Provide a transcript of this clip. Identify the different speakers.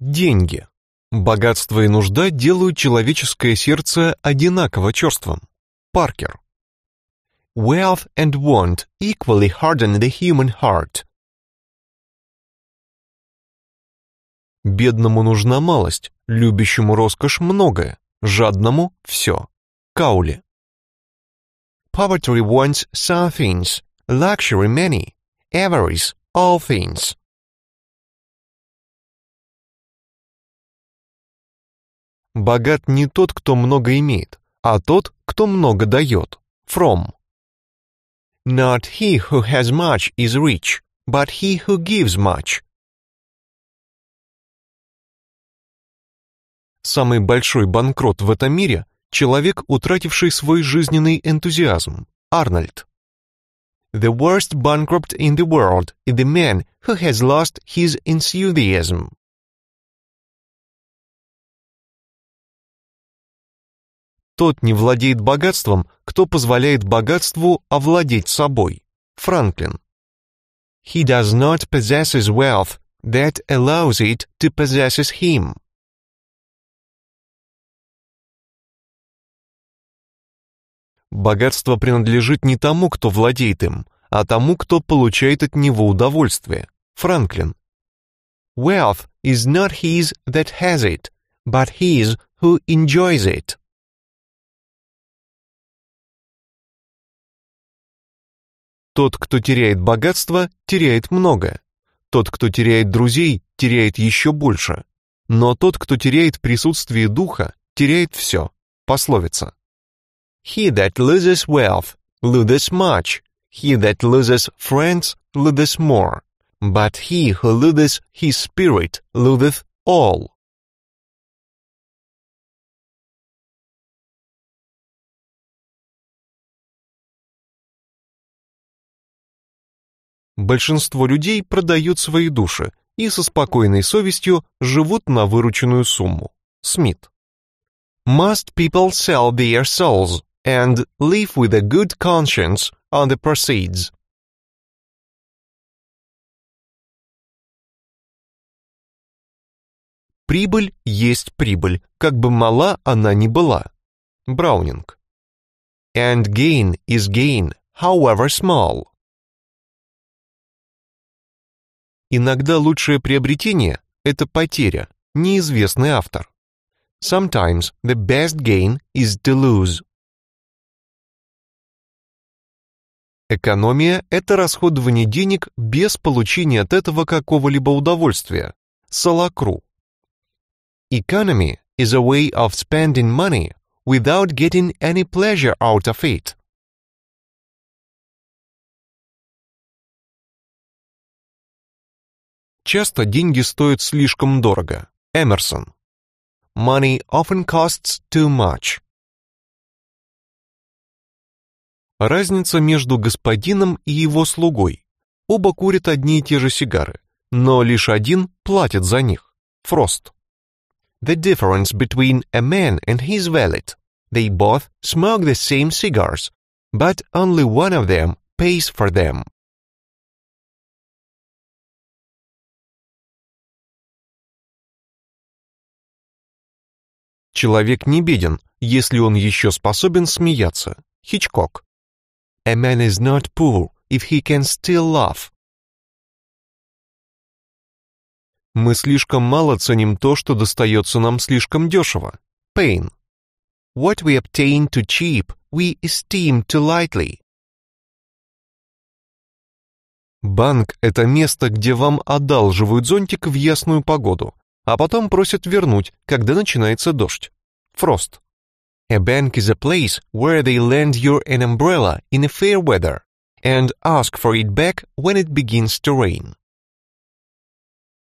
Speaker 1: Деньги. Богатство и нужда делают человеческое сердце одинаково
Speaker 2: черством. Паркер. Wealth and want equally harden the human heart.
Speaker 1: Бедному нужна малость, любящему роскошь многое, жадному все.
Speaker 2: Каули. Poverty wants some things, luxury many, avarice all things. Богат не тот, кто много имеет, а
Speaker 1: тот, кто много дает. From. Not he who has much is rich, but he who gives much. Самый большой банкрот в этом мире – человек, утративший свой жизненный энтузиазм. Арнольд. The worst bankrupt
Speaker 2: in the world is the man who has lost his enthusiasm. Тот не владеет богатством, кто позволяет богатству овладеть собой. Франклин. He does not possess wealth that allows it to possess him. Богатство принадлежит не тому, кто владеет им, а тому, кто
Speaker 1: получает от него удовольствие. Франклин. Wealth is not
Speaker 2: his that has it, but his who enjoys it. Тот, кто теряет богатство, теряет много. Тот, кто теряет друзей, теряет еще больше.
Speaker 1: Но тот, кто теряет присутствие духа, теряет все. Пословица. He that loses wealth loses much. He that loses friends
Speaker 2: loses more. But he who loses his spirit loseth all. Большинство людей продают свои души и со спокойной совестью живут
Speaker 1: на вырученную сумму. Смит. Most people sell their
Speaker 2: souls and live with a good conscience on the proceeds. Прибыль есть прибыль, как бы мала она ни была. Браунинг. And gain is gain, however small. Иногда лучшее приобретение – это потеря,
Speaker 1: неизвестный автор. Sometimes the best gain is to lose. Экономия – это расходование денег без получения от этого какого-либо удовольствия. Салакру.
Speaker 2: Economy is a way of spending money without getting any pleasure out of it. Часто деньги стоят слишком дорого. Эмерсон. Money often costs too much.
Speaker 1: Разница между господином и его слугой. Оба курят одни и те же сигары, но лишь один платит за них. Фрост. The difference between a man and his valet. They both
Speaker 2: smoke the same cigars, but only one of them pays for them. Человек не беден, если он еще способен
Speaker 1: смеяться. Хичкок. A man is not poor if he can still laugh. Мы слишком мало ценим то, что достается нам слишком дешево. Pain. What we obtain too cheap, we esteem too lightly. Банк – это место, где вам одалживают зонтик в ясную погоду. а потом просят вернуть, когда начинается дождь. Фрост. A bank is a place where they lend you an umbrella in a fair weather and ask for it back when it begins to rain.